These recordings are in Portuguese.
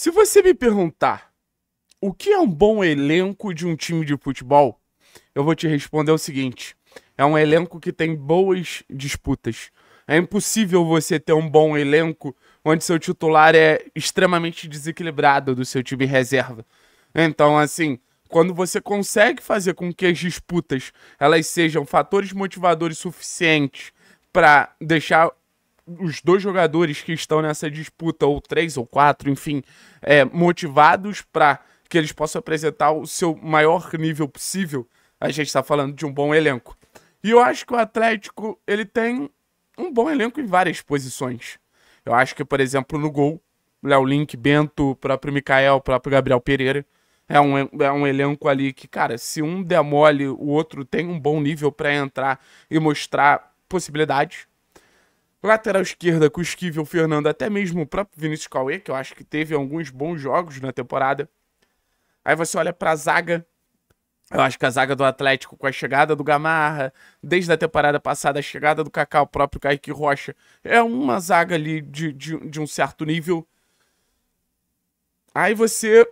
Se você me perguntar o que é um bom elenco de um time de futebol, eu vou te responder o seguinte: é um elenco que tem boas disputas. É impossível você ter um bom elenco onde seu titular é extremamente desequilibrado do seu time reserva. Então, assim, quando você consegue fazer com que as disputas elas sejam fatores motivadores suficientes para deixar os dois jogadores que estão nessa disputa, ou três ou quatro, enfim, é, motivados para que eles possam apresentar o seu maior nível possível, a gente está falando de um bom elenco. E eu acho que o Atlético ele tem um bom elenco em várias posições. Eu acho que, por exemplo, no gol, Léo Link, Bento, o próprio Mikael, o próprio Gabriel Pereira. É um, é um elenco ali que, cara, se um mole, o outro tem um bom nível para entrar e mostrar possibilidades. Lateral esquerda, com o Esquivel Fernando, até mesmo o próprio Vinícius Cauê, que eu acho que teve alguns bons jogos na temporada. Aí você olha pra zaga. Eu acho que a zaga do Atlético, com a chegada do Gamarra, desde a temporada passada, a chegada do Cacau, o próprio Kaique Rocha, é uma zaga ali de, de, de um certo nível. Aí você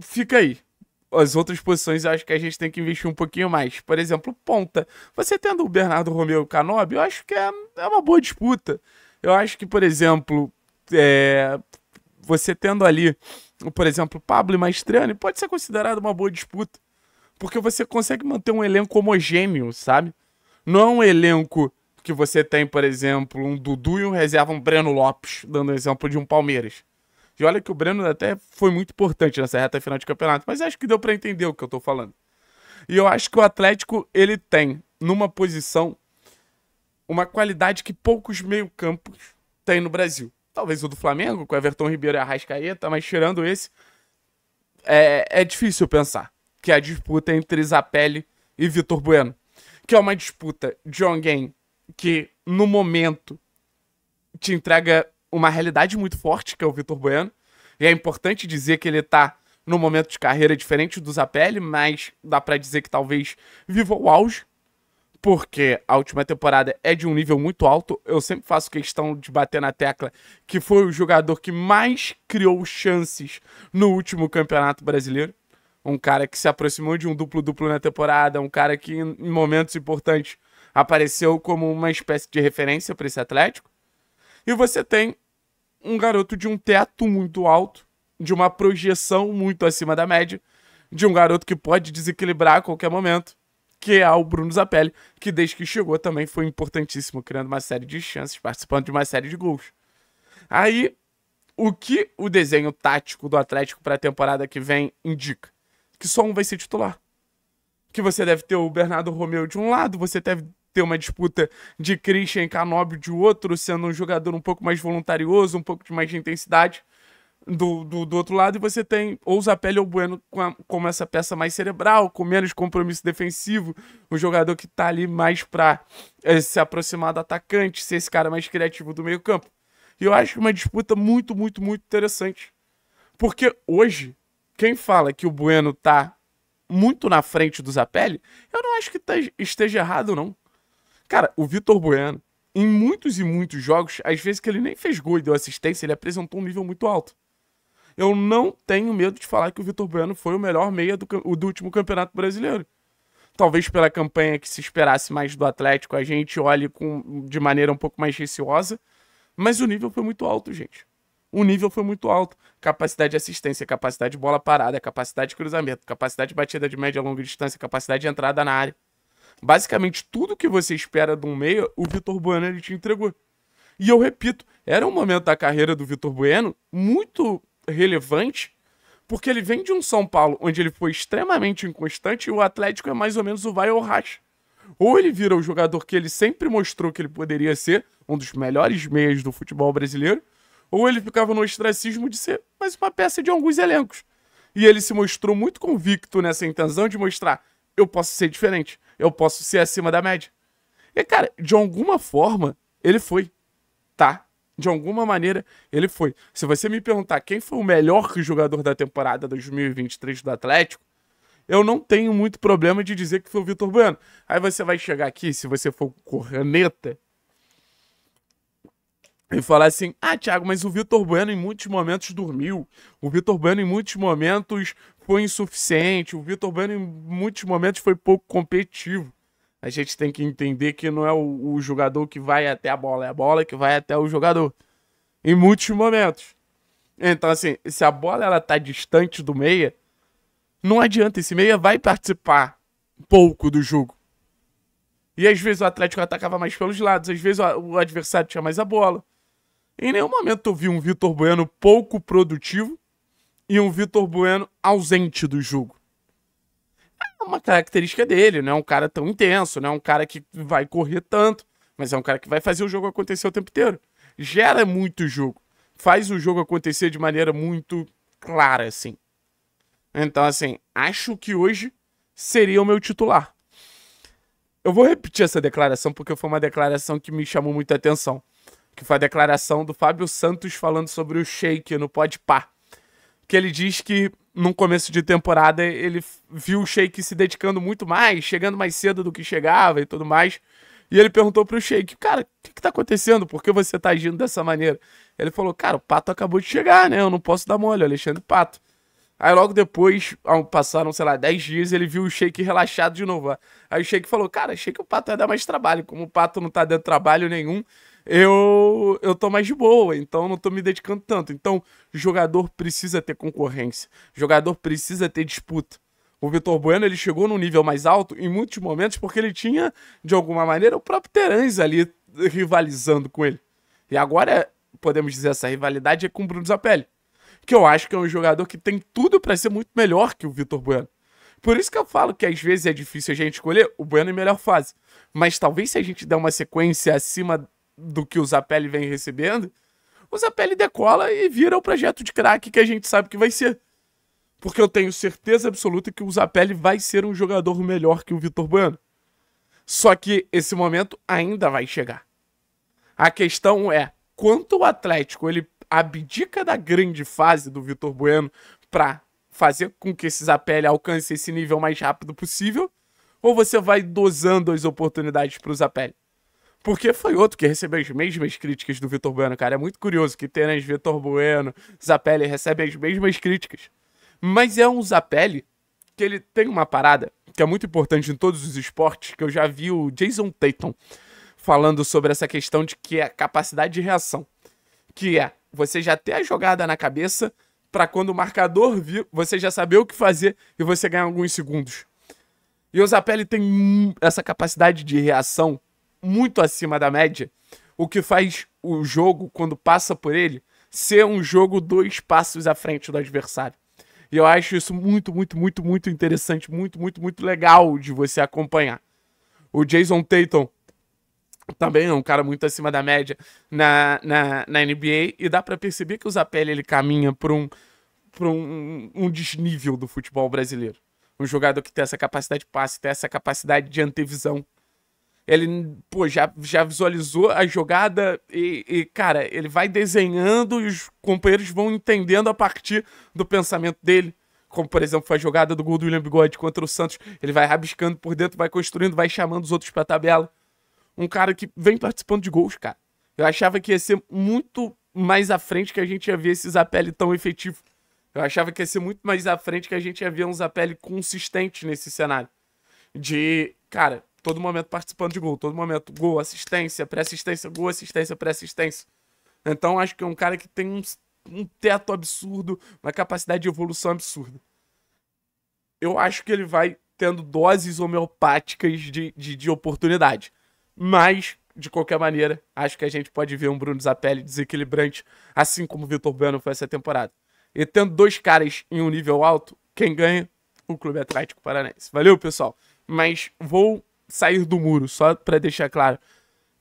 fica aí as outras posições eu acho que a gente tem que investir um pouquinho mais. Por exemplo, ponta. Você tendo o Bernardo Romeu e o Canobi, eu acho que é, é uma boa disputa. Eu acho que, por exemplo, é, você tendo ali, por exemplo, Pablo e Maestrani, pode ser considerado uma boa disputa. Porque você consegue manter um elenco homogêneo, sabe? Não é um elenco que você tem, por exemplo, um Dudu e um reserva, um Breno Lopes, dando exemplo de um Palmeiras. E olha que o Breno até foi muito importante nessa reta final de campeonato, mas acho que deu para entender o que eu tô falando. E eu acho que o Atlético, ele tem, numa posição, uma qualidade que poucos meio-campos têm no Brasil. Talvez o do Flamengo, com Everton Ribeiro e Arrascaeta, mas tirando esse, é, é difícil pensar que a disputa entre Isapelli e Vitor Bueno, que é uma disputa de alguém que, no momento, te entrega uma realidade muito forte, que é o Vitor Bueno. E é importante dizer que ele está num momento de carreira diferente do Zapelli, mas dá para dizer que talvez viva o auge, porque a última temporada é de um nível muito alto. Eu sempre faço questão de bater na tecla que foi o jogador que mais criou chances no último Campeonato Brasileiro. Um cara que se aproximou de um duplo-duplo na temporada, um cara que em momentos importantes apareceu como uma espécie de referência para esse Atlético. E você tem um garoto de um teto muito alto, de uma projeção muito acima da média, de um garoto que pode desequilibrar a qualquer momento, que é o Bruno Zapelli, que desde que chegou também foi importantíssimo, criando uma série de chances, participando de uma série de gols. Aí, o que o desenho tático do Atlético para a temporada que vem indica? Que só um vai ser titular. Que você deve ter o Bernardo Romeu de um lado, você deve ter uma disputa de Christian e canobio de outro, sendo um jogador um pouco mais voluntarioso, um pouco de mais de intensidade do, do, do outro lado, e você tem ou Zapelli ou Bueno como com essa peça mais cerebral, com menos compromisso defensivo, um jogador que tá ali mais pra é, se aproximar do atacante, ser esse cara mais criativo do meio campo. E eu acho uma disputa muito, muito, muito interessante. Porque hoje, quem fala que o Bueno tá muito na frente do Zapelli, eu não acho que tá, esteja errado, não. Cara, o Vitor Bueno, em muitos e muitos jogos, às vezes que ele nem fez gol e deu assistência, ele apresentou um nível muito alto. Eu não tenho medo de falar que o Vitor Bueno foi o melhor meia do, do último Campeonato Brasileiro. Talvez pela campanha que se esperasse mais do Atlético, a gente olhe com, de maneira um pouco mais receosa. Mas o nível foi muito alto, gente. O nível foi muito alto. Capacidade de assistência, capacidade de bola parada, capacidade de cruzamento, capacidade de batida de média e longa distância, capacidade de entrada na área basicamente tudo que você espera de um meia, o Vitor Bueno ele te entregou. E eu repito, era um momento da carreira do Vitor Bueno muito relevante, porque ele vem de um São Paulo onde ele foi extremamente inconstante e o Atlético é mais ou menos o vai ou racha. Ou ele vira o jogador que ele sempre mostrou que ele poderia ser, um dos melhores meias do futebol brasileiro, ou ele ficava no ostracismo de ser mais uma peça de alguns elencos. E ele se mostrou muito convicto nessa intenção de mostrar eu posso ser diferente. Eu posso ser acima da média. E, cara, de alguma forma, ele foi. Tá? De alguma maneira, ele foi. Se você me perguntar quem foi o melhor jogador da temporada 2023 do Atlético, eu não tenho muito problema de dizer que foi o Vitor Bueno. Aí você vai chegar aqui, se você for corneta, e falar assim: ah, Thiago, mas o Vitor Bueno em muitos momentos dormiu. O Vitor Bueno em muitos momentos foi insuficiente. O Vitor Bueno, em muitos momentos, foi pouco competitivo. A gente tem que entender que não é o, o, jogador que vai até a bola, é a bola que vai até o jogador. Em muitos momentos. Então, assim, se a bola ela tá distante do meia, não adianta. Esse meia vai participar pouco do jogo. E às vezes o Atlético atacava mais pelos lados, às vezes o adversário tinha mais a bola. Em nenhum momento eu vi um Vitor Bueno pouco produtivo e um Vitor Bueno ausente do jogo. É uma característica dele, não é um cara tão intenso, não é um cara que vai correr tanto, mas é um cara que vai fazer o jogo acontecer o tempo inteiro. Gera muito jogo, faz o jogo acontecer de maneira muito clara, assim. Então, assim, acho que hoje seria o meu titular. Eu vou repetir essa declaração porque foi uma declaração que me chamou muita atenção. Que foi a declaração do Fábio Santos falando sobre o Sheik no Podpah que ele diz que no começo de temporada ele viu o Sheik se dedicando muito mais, chegando mais cedo do que chegava e tudo mais. E ele perguntou pro Sheik, cara, o que, que tá acontecendo? Por que você tá agindo dessa maneira? Ele falou, cara, o Pato acabou de chegar, né? Eu não posso dar mole, Alexandre Pato. Aí logo depois, passaram, sei lá, 10 dias, ele viu o Sheik relaxado de novo. Aí o Sheik falou, cara, achei que o Pato ia dar mais trabalho. Como o Pato não tá dando trabalho nenhum, eu, eu tô mais de boa, então não tô me dedicando tanto. Então, jogador precisa ter concorrência, jogador precisa ter disputa. O Vitor Bueno ele chegou num nível mais alto em muitos momentos porque ele tinha, de alguma maneira, o próprio Terãs ali rivalizando com ele. E agora, podemos dizer, essa rivalidade é com o Bruno Zapelli, que eu acho que é um jogador que tem tudo para ser muito melhor que o Vitor Bueno. Por isso que eu falo que às vezes é difícil a gente escolher o Bueno em melhor fase. Mas talvez se a gente der uma sequência acima do que o Zapelli vem recebendo, o Zapelli decola e vira o projeto de craque que a gente sabe que vai ser. Porque eu tenho certeza absoluta que o Zapelli vai ser um jogador melhor que o Vitor Bueno. Só que esse momento ainda vai chegar. A questão é quanto o Atlético ele abdica da grande fase do Vitor Bueno para fazer com que esse Zapelli alcance esse nível mais rápido possível, ou você vai dosando as oportunidades para o Zapelli? Porque foi outro que recebeu as mesmas críticas do Vitor Bueno, cara. É muito curioso que Terence, Vitor Bueno, Zapelli recebem as mesmas críticas. Mas é um Zapelli que ele tem uma parada que é muito importante em todos os esportes, que eu já vi o Jason Tatum falando sobre essa questão de que é capacidade de reação. Que é você já ter a jogada na cabeça para quando o marcador vir, você já saber o que fazer e você ganhar alguns segundos. E o Zapelli tem essa capacidade de reação muito acima da média, o que faz o jogo, quando passa por ele, ser um jogo dois passos à frente do adversário. E eu acho isso muito, muito, muito, muito interessante, muito, muito, muito legal de você acompanhar. O Jason Tatum também é um cara muito acima da média na, na, na NBA e dá para perceber que o Zapelli ele caminha para um, por um, um desnível do futebol brasileiro. Um jogador que tem essa capacidade de passe, tem essa capacidade de antevisão ele, pô, já, já visualizou a jogada e, e, cara, ele vai desenhando e os companheiros vão entendendo a partir do pensamento dele. Como, por exemplo, foi a jogada do gol do William Bigode contra o Santos. Ele vai rabiscando por dentro, vai construindo, vai chamando os outros pra tabela. Um cara que vem participando de gols, cara. Eu achava que ia ser muito mais à frente que a gente ia ver esse Zapelli tão efetivo. Eu achava que ia ser muito mais à frente que a gente ia ver um Zapelli consistente nesse cenário. De, cara, todo momento participando de gol, todo momento gol, assistência, pré-assistência, gol, assistência, pré-assistência. Então acho que é um cara que tem um, um teto absurdo, uma capacidade de evolução absurda. Eu acho que ele vai tendo doses homeopáticas de, de, de oportunidade. Mas, de qualquer maneira, acho que a gente pode ver um Bruno Zapelli desequilibrante, assim como o Vitor Bueno foi essa temporada. E tendo dois caras em um nível alto, quem ganha? O Clube Atlético Paranaense. Valeu, pessoal. Mas vou sair do muro, só para deixar claro.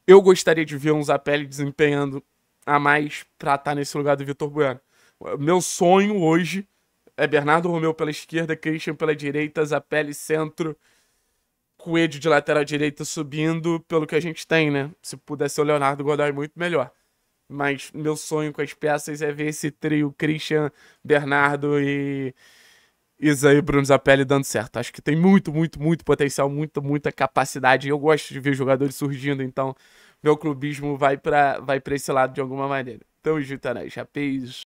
Eu gostaria de ver um Zapelli desempenhando a mais pra estar tá nesse lugar do Vitor Bueno. Meu sonho hoje é Bernardo Romeu pela esquerda, Christian pela direita, Zapelli centro, Coelho de lateral direita subindo, pelo que a gente tem, né? Se pudesse o Leonardo Godoy, é muito melhor. Mas meu sonho com as peças é ver esse trio Christian, Bernardo e, Isa e Bruno Zapelli dando certo. Acho que tem muito, muito, muito potencial, muita, muita capacidade. Eu gosto de ver jogadores surgindo, então meu clubismo vai para vai pra esse lado de alguma maneira. Então, já é rapaz.